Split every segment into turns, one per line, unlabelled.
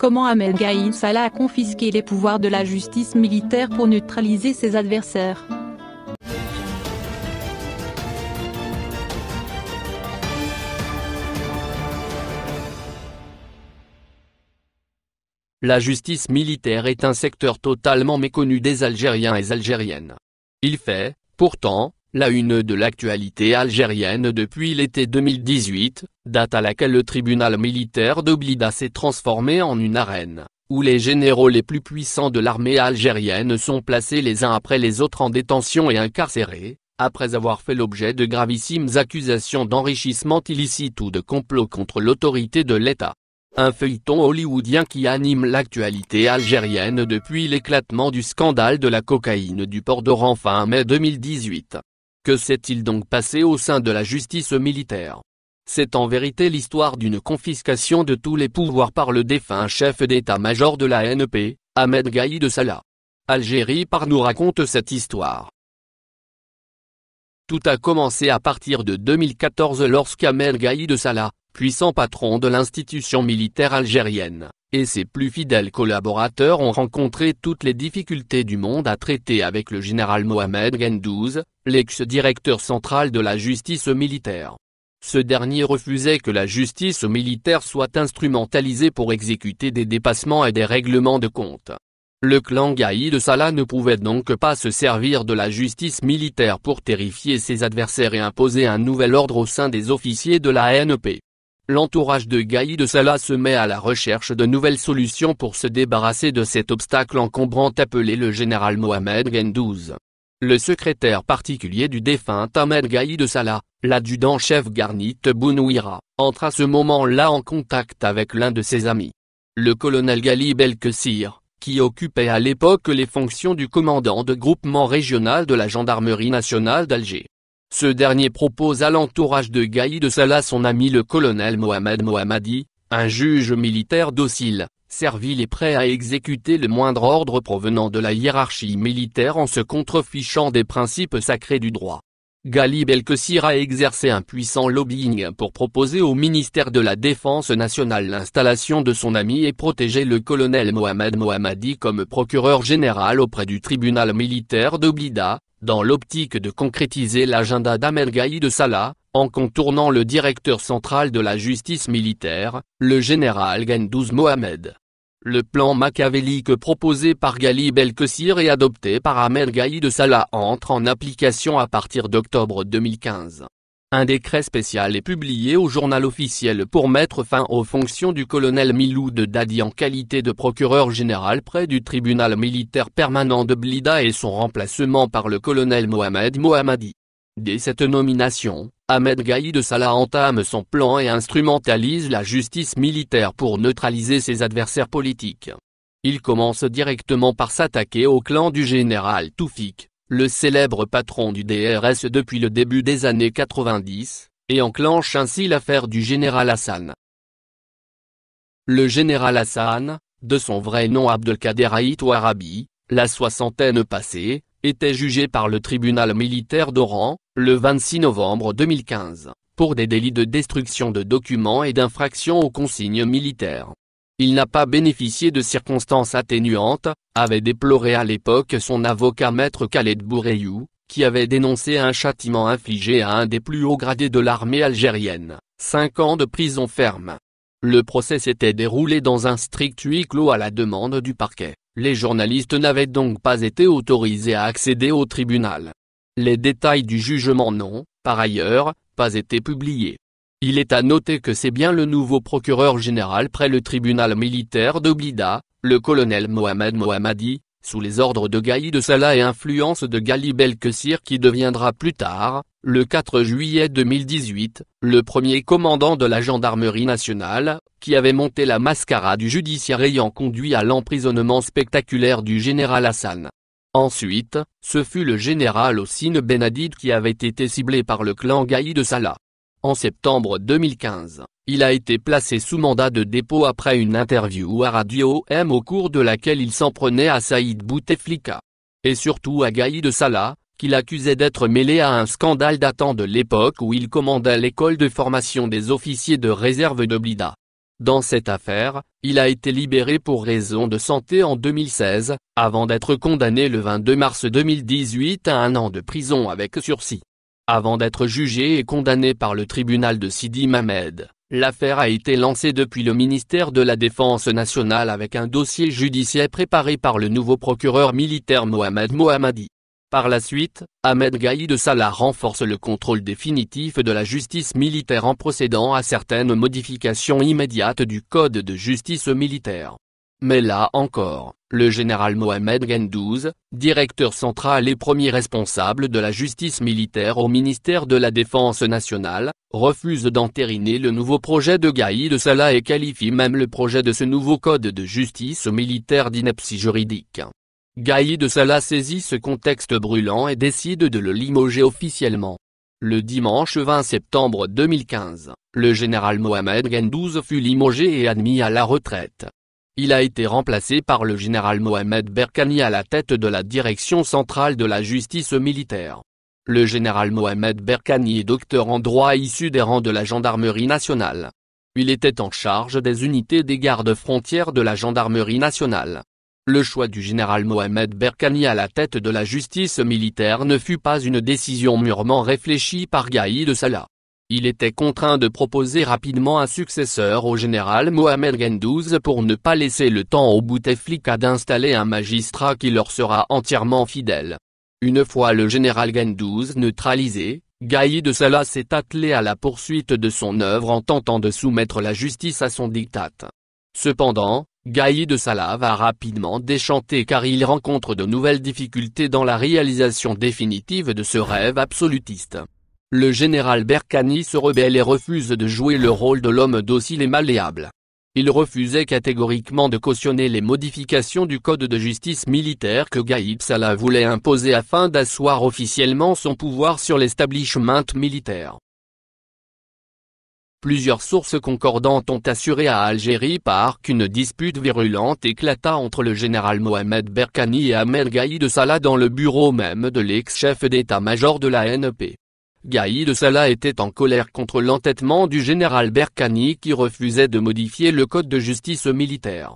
Comment Ahmed Gaïd Salah a confisqué les pouvoirs de la justice militaire pour neutraliser ses adversaires La justice militaire est un secteur totalement méconnu des Algériens et Algériennes. Il fait, pourtant, la une de l'actualité algérienne depuis l'été 2018, date à laquelle le tribunal militaire d'Oblida s'est transformé en une arène, où les généraux les plus puissants de l'armée algérienne sont placés les uns après les autres en détention et incarcérés, après avoir fait l'objet de gravissimes accusations d'enrichissement illicite ou de complot contre l'autorité de l'État. Un feuilleton hollywoodien qui anime l'actualité algérienne depuis l'éclatement du scandale de la cocaïne du port d'Oran fin mai 2018. Que s'est-il donc passé au sein de la justice militaire C'est en vérité l'histoire d'une confiscation de tous les pouvoirs par le défunt chef d'état-major de la NP, Ahmed Gaïd de Salah. Algérie par nous raconte cette histoire. Tout a commencé à partir de 2014 lorsqu'Ahmed Gaïd de Salah, puissant patron de l'institution militaire algérienne, et ses plus fidèles collaborateurs ont rencontré toutes les difficultés du monde à traiter avec le général Mohamed Gendouz, l'ex-directeur central de la justice militaire. Ce dernier refusait que la justice militaire soit instrumentalisée pour exécuter des dépassements et des règlements de compte. Le clan Gaï de Salah ne pouvait donc pas se servir de la justice militaire pour terrifier ses adversaires et imposer un nouvel ordre au sein des officiers de la NEP. L'entourage de Gaï de Salah se met à la recherche de nouvelles solutions pour se débarrasser de cet obstacle encombrant appelé le général Mohamed Gendouz. Le secrétaire particulier du défunt Ahmed Gaï de Salah, l'adjudant-chef Garnit Bounouira, entre à ce moment-là en contact avec l'un de ses amis. Le colonel Gali Belkessir, qui occupait à l'époque les fonctions du commandant de groupement régional de la gendarmerie nationale d'Alger. Ce dernier propose à l'entourage de Gaïd de Salah son ami le colonel Mohamed Mohamadi, un juge militaire docile, servile et prêt à exécuter le moindre ordre provenant de la hiérarchie militaire en se contrefichant des principes sacrés du droit. Gali Belkessir a exercé un puissant lobbying pour proposer au ministère de la Défense nationale l'installation de son ami et protéger le colonel Mohamed Mohamadi comme procureur général auprès du tribunal militaire d'Oblida, dans l'optique de concrétiser l'agenda d'Amelgaï de Salah, en contournant le directeur central de la justice militaire, le général Gendouz Mohamed. Le plan machiavélique proposé par Gali kessir et adopté par Ahmed Ghali de Salah entre en application à partir d'octobre 2015. Un décret spécial est publié au journal officiel pour mettre fin aux fonctions du colonel Miloud Dadi en qualité de procureur général près du tribunal militaire permanent de Blida et son remplacement par le colonel Mohamed Mohamadi. Dès cette nomination, Ahmed Gaïd Salah entame son plan et instrumentalise la justice militaire pour neutraliser ses adversaires politiques. Il commence directement par s'attaquer au clan du général Toufik, le célèbre patron du DRS depuis le début des années 90, et enclenche ainsi l'affaire du général Hassan. Le général Hassan, de son vrai nom Abdelkader Haït Ouarabi, la soixantaine passée, était jugé par le tribunal militaire d'Oran, le 26 novembre 2015, pour des délits de destruction de documents et d'infraction aux consignes militaires. Il n'a pas bénéficié de circonstances atténuantes, avait déploré à l'époque son avocat maître Khaled Bourreyou, qui avait dénoncé un châtiment infligé à un des plus hauts gradés de l'armée algérienne, 5 ans de prison ferme. Le procès s'était déroulé dans un strict huis clos à la demande du parquet, les journalistes n'avaient donc pas été autorisés à accéder au tribunal. Les détails du jugement n'ont, par ailleurs, pas été publiés. Il est à noter que c'est bien le nouveau procureur général près le tribunal militaire d'Oblida, le colonel Mohamed Mohamadi, sous les ordres de Gaïd Salah et influence de Gali Belkessir qui deviendra plus tard, le 4 juillet 2018, le premier commandant de la gendarmerie nationale, qui avait monté la mascara du judiciaire ayant conduit à l'emprisonnement spectaculaire du général Hassan. Ensuite, ce fut le général Ossine Benadid qui avait été ciblé par le clan Gaïd de Salah. En septembre 2015, il a été placé sous mandat de dépôt après une interview à Radio M au cours de laquelle il s'en prenait à Saïd Bouteflika. Et surtout à Gaïd de Salah, qu'il accusait d'être mêlé à un scandale datant de l'époque où il commandait l'école de formation des officiers de réserve de Blida. Dans cette affaire, il a été libéré pour raison de santé en 2016, avant d'être condamné le 22 mars 2018 à un an de prison avec sursis. Avant d'être jugé et condamné par le tribunal de Sidi Mamed, l'affaire a été lancée depuis le ministère de la Défense nationale avec un dossier judiciaire préparé par le nouveau procureur militaire Mohamed Mohamadi. Par la suite, Ahmed Gaïd Salah renforce le contrôle définitif de la justice militaire en procédant à certaines modifications immédiates du Code de justice militaire. Mais là encore, le général Mohamed Gendouz, directeur central et premier responsable de la justice militaire au ministère de la Défense nationale, refuse d'entériner le nouveau projet de Gaïd Salah et qualifie même le projet de ce nouveau code de justice militaire d'ineptie juridique. Gaïd de saisit ce contexte brûlant et décide de le limoger officiellement. Le dimanche 20 septembre 2015, le général Mohamed Gendouze fut limogé et admis à la retraite. Il a été remplacé par le général Mohamed Berkani à la tête de la direction centrale de la justice militaire. Le général Mohamed Berkani est docteur en droit issu des rangs de la gendarmerie nationale. Il était en charge des unités des gardes frontières de la gendarmerie nationale. Le choix du général Mohamed Berkani à la tête de la justice militaire ne fut pas une décision mûrement réfléchie par Gaïd Salah. Il était contraint de proposer rapidement un successeur au général Mohamed Gendouz pour ne pas laisser le temps au Bouteflika d'installer un magistrat qui leur sera entièrement fidèle. Une fois le général Gendouz neutralisé, Gaïd Salah s'est attelé à la poursuite de son œuvre en tentant de soumettre la justice à son diktat. Cependant, Gaïd de va a rapidement déchanté car il rencontre de nouvelles difficultés dans la réalisation définitive de ce rêve absolutiste. Le général Berkani se rebelle et refuse de jouer le rôle de l'homme docile et malléable. Il refusait catégoriquement de cautionner les modifications du code de justice militaire que Gaïd Salah voulait imposer afin d'asseoir officiellement son pouvoir sur l'establishment militaire. Plusieurs sources concordantes ont assuré à Algérie par qu'une dispute virulente éclata entre le général Mohamed Berkani et Ahmed Gaïd Salah dans le bureau même de l'ex-chef d'état-major de la NEP. Gaïd Salah était en colère contre l'entêtement du général Berkani qui refusait de modifier le code de justice militaire.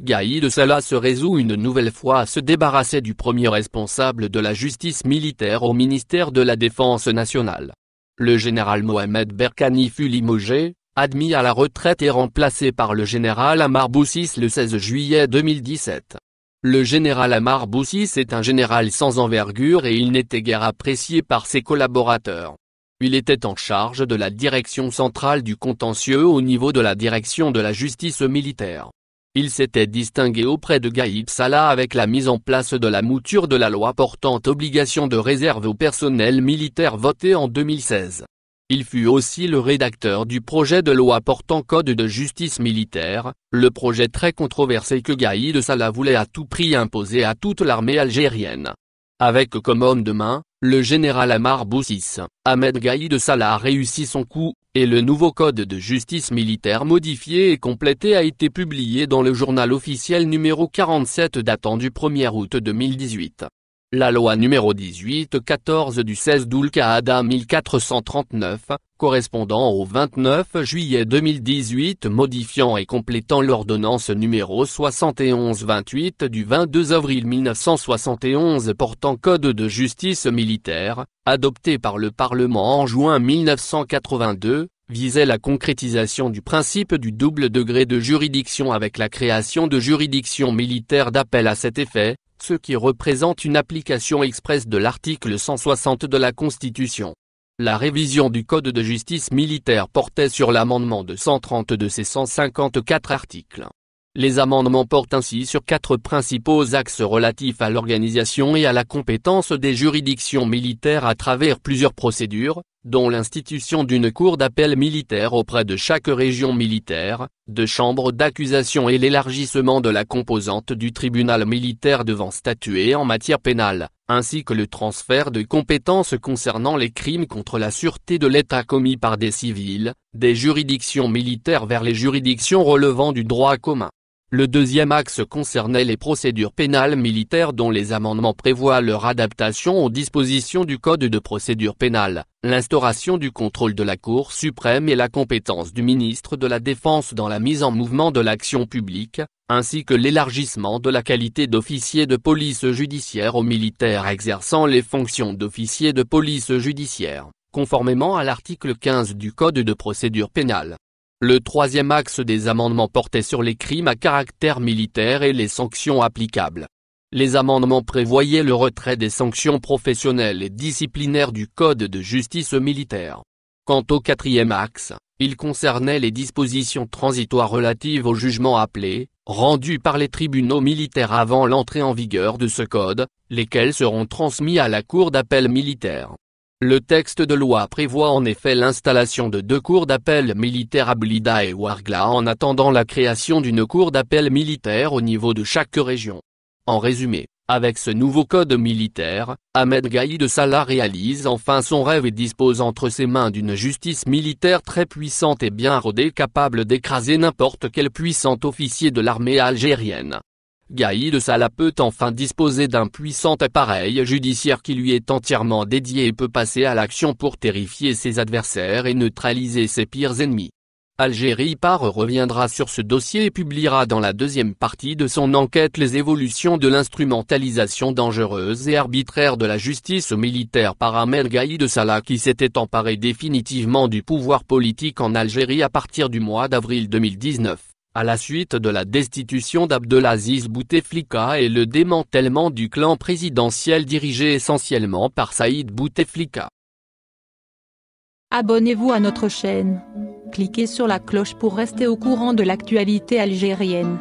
Gaïd Salah se résout une nouvelle fois à se débarrasser du premier responsable de la justice militaire au ministère de la Défense nationale. Le général Mohamed Berkani fut limogé, admis à la retraite et remplacé par le général Amar Boussis le 16 juillet 2017. Le général Amar Boussis est un général sans envergure et il n'était guère apprécié par ses collaborateurs. Il était en charge de la direction centrale du contentieux au niveau de la direction de la justice militaire. Il s'était distingué auprès de Gaïd Salah avec la mise en place de la mouture de la loi portant obligation de réserve au personnel militaire votée en 2016. Il fut aussi le rédacteur du projet de loi portant code de justice militaire, le projet très controversé que Gaïd Salah voulait à tout prix imposer à toute l'armée algérienne. Avec comme homme de main, le général Amar Boussis, Ahmed Gaïd Salah a réussi son coup, et le nouveau code de justice militaire modifié et complété a été publié dans le journal officiel numéro 47 datant du 1er août 2018. La loi numéro 18-14 du 16 Doulkaada 1439, correspondant au 29 juillet 2018 modifiant et complétant l'ordonnance numéro 71-28 du 22 avril 1971 portant Code de justice militaire, adopté par le Parlement en juin 1982, visait la concrétisation du principe du double degré de juridiction avec la création de juridictions militaires d'appel à cet effet, ce qui représente une application expresse de l'article 160 de la Constitution. La révision du Code de justice militaire portait sur l'amendement de 132 de ces 154 articles. Les amendements portent ainsi sur quatre principaux axes relatifs à l'organisation et à la compétence des juridictions militaires à travers plusieurs procédures, dont l'institution d'une cour d'appel militaire auprès de chaque région militaire, de chambres d'accusation et l'élargissement de la composante du tribunal militaire devant statuer en matière pénale, ainsi que le transfert de compétences concernant les crimes contre la sûreté de l'État commis par des civils, des juridictions militaires vers les juridictions relevant du droit commun. Le deuxième axe concernait les procédures pénales militaires dont les amendements prévoient leur adaptation aux dispositions du Code de procédure pénale, l'instauration du contrôle de la Cour suprême et la compétence du ministre de la Défense dans la mise en mouvement de l'action publique, ainsi que l'élargissement de la qualité d'officier de police judiciaire aux militaires exerçant les fonctions d'officier de police judiciaire, conformément à l'article 15 du Code de procédure pénale. Le troisième axe des amendements portait sur les crimes à caractère militaire et les sanctions applicables. Les amendements prévoyaient le retrait des sanctions professionnelles et disciplinaires du Code de justice militaire. Quant au quatrième axe, il concernait les dispositions transitoires relatives aux jugements appelés, rendus par les tribunaux militaires avant l'entrée en vigueur de ce code, lesquels seront transmis à la Cour d'appel militaire. Le texte de loi prévoit en effet l'installation de deux cours d'appel militaires à Blida et Ouargla en attendant la création d'une cour d'appel militaire au niveau de chaque région. En résumé, avec ce nouveau code militaire, Ahmed Gaïd Salah réalise enfin son rêve et dispose entre ses mains d'une justice militaire très puissante et bien rodée capable d'écraser n'importe quel puissant officier de l'armée algérienne. Gaïd de peut enfin disposer d'un puissant appareil judiciaire qui lui est entièrement dédié et peut passer à l'action pour terrifier ses adversaires et neutraliser ses pires ennemis. Algérie Par reviendra sur ce dossier et publiera dans la deuxième partie de son enquête les évolutions de l'instrumentalisation dangereuse et arbitraire de la justice militaire par Ahmed Gaïd de Salah qui s'était emparé définitivement du pouvoir politique en Algérie à partir du mois d'avril 2019. À la suite de la destitution d'Abdelaziz Bouteflika et le démantèlement du clan présidentiel dirigé essentiellement par Saïd Bouteflika. Abonnez-vous à notre chaîne. Cliquez sur la cloche pour rester au courant de l'actualité algérienne.